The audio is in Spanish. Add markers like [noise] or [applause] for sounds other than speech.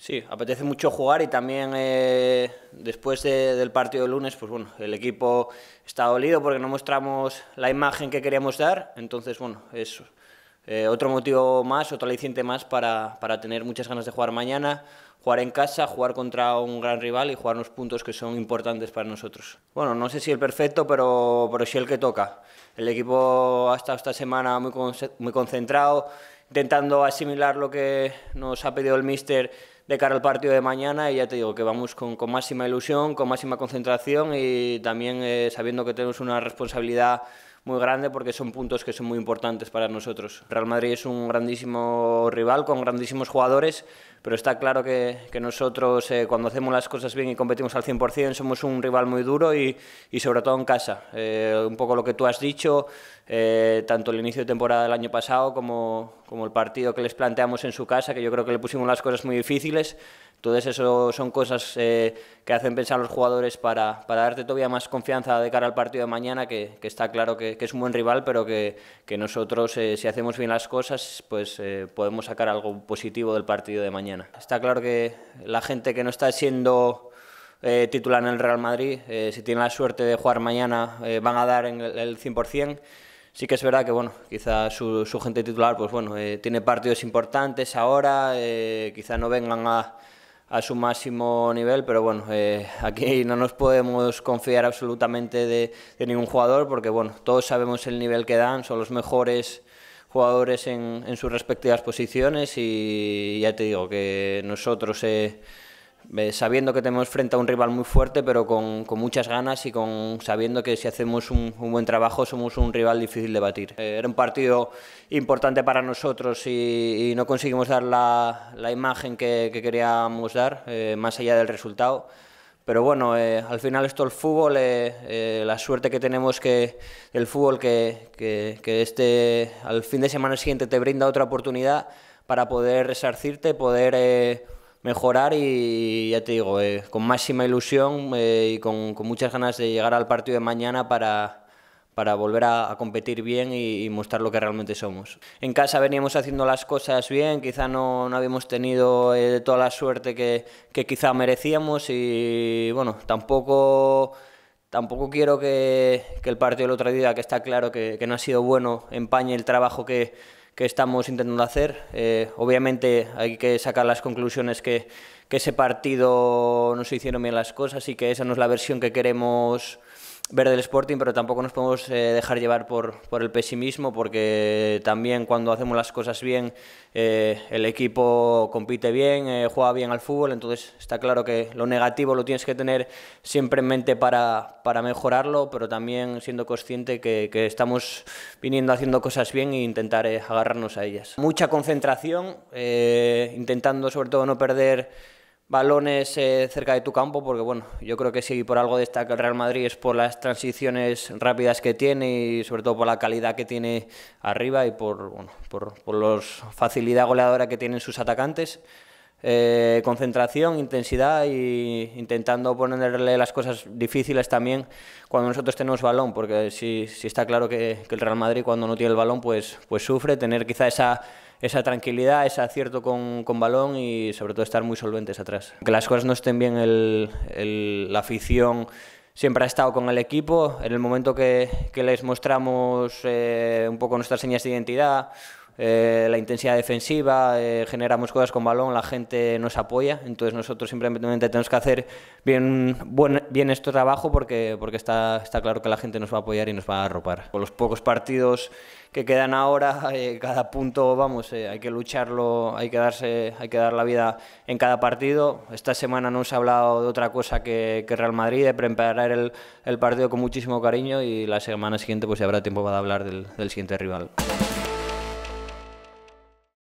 Sí, apetece mucho jugar y también eh, después del partido del lunes, pues bueno, el equipo está dolido porque no mostramos la imagen que queríamos dar, entonces bueno, es eh, otro motivo más, otro aliciente más para, tener muchas ganas de jugar mañana, jugar en casa, jugar contra un gran rival y jugar unos puntos que son importantes para nosotros. Bueno, no sé si el perfecto, pero, pero sí el que toca. El equipo ha estado esta semana muy, muy concentrado, intentando asimilar lo que nos ha pedido el míster de cara al partido de mañana y ya te digo que vamos con, máxima ilusión, con máxima concentración y también eh, sabiendo que tenemos una responsabilidad muy grande porque son puntos que son muy importantes para nosotros. Real Madrid es un grandísimo rival con grandísimos jugadores, pero está claro que, nosotros eh, cuando hacemos las cosas bien y competimos al 100% somos un rival muy duro y, sobre todo en casa. Eh, un poco lo que tú has dicho, tanto el inicio de temporada del año pasado como, como el partido que les planteamos en su casa, que yo creo que le pusimos las cosas muy difíciles. Entonces, eso son cosas eh, que hacen pensar los jugadores para, darte todavía más confianza de cara al partido de mañana, que, está claro que, es un buen rival, pero que, nosotros, eh, si hacemos bien las cosas, pues eh, podemos sacar algo positivo del partido de mañana. Está claro que la gente que no está siendo titular en el Real Madrid. si tiene la suerte de jugar mañana, van a dar en el 100%. Sí que es verdad que, bueno, quizá su, gente titular, pues bueno, eh, tiene partidos importantes ahora, eh, quizá no vengan a, su máximo nivel, pero bueno, eh, aquí no nos podemos confiar absolutamente de, ningún jugador, porque bueno, todos sabemos el nivel que dan, son los mejores jugadores en, sus respectivas posiciones y ya te digo que nosotros... Eh, sabiendo que tenemos frente a un rival muy fuerte, pero con, muchas ganas y con sabiendo que si hacemos un, buen trabajo somos un rival difícil de batir. Eh, era un partido importante para nosotros y, no conseguimos dar la, imagen que, queríamos dar, eh, más allá del resultado. Pero bueno, eh, al final esto el fútbol, la suerte que tenemos que el fútbol que, que, este, al fin de semana siguiente te brinda otra oportunidad para poder resarcirte, poder mejorar y ya te digo, eh, con máxima ilusión eh, y con, muchas ganas de llegar al partido de mañana para, volver a, competir bien y, mostrar lo que realmente somos. En casa veníamos haciendo las cosas bien, quizá no, no habíamos tenido eh, toda la suerte que, que quizá merecíamos y bueno, tampoco... Tampoco quiero que, el partido del otro día, que está claro que, que no ha sido bueno, empañe el trabajo que, que estamos intentando hacer. Eh, obviamente hay que sacar las conclusiones que, que ese partido no se hicieron bien las cosas y que esa no es la versión que queremos ver del Sporting, pero tampoco nos podemos eh, dejar llevar por, el pesimismo, porque también cuando hacemos las cosas bien, eh, el equipo compite bien, eh, juega bien al fútbol, entonces está claro que lo negativo lo tienes que tener siempre en mente para, para mejorarlo, pero también siendo consciente que, que estamos viniendo haciendo cosas bien e intentar agarrarnos a ellas. Mucha concentración, intentando sobre todo no perder balones eh, cerca de tu campo, porque bueno, yo creo que si por algo destaca el Real Madrid es por las transiciones rápidas que tiene y sobre todo por la calidad que tiene arriba y por, bueno, por, por la facilidad goleadora que tienen sus atacantes. Eh, concentración, intensidad e intentando ponerle las cosas difíciles también cuando nosotros tenemos balón, porque si, si está claro que, el Real Madrid cuando no tiene el balón pues, pues sufre, tener quizá esa, esa tranquilidad, ese acierto con, con balón y sobre todo estar muy solventes atrás. Que las cosas no estén bien, el, la afición siempre ha estado con el equipo, en el momento que, que les mostramos eh, un poco nuestras señas de identidad, eh, la intensidad defensiva, eh, generamos cosas con balón, la gente nos apoya, entonces nosotros simplemente tenemos que hacer bien, buen, bien este trabajo porque, porque está, está claro que la gente nos va a apoyar y nos va a arropar. Con los pocos partidos que quedan ahora, [laughs] eh, cada punto, vamos, hay que lucharlo, hay que, darse, hay que dar la vida en cada partido. Esta semana no se ha hablado de otra cosa que, Real Madrid, de preparar el, partido con muchísimo cariño y la semana siguiente pues habrá tiempo para hablar del siguiente rival.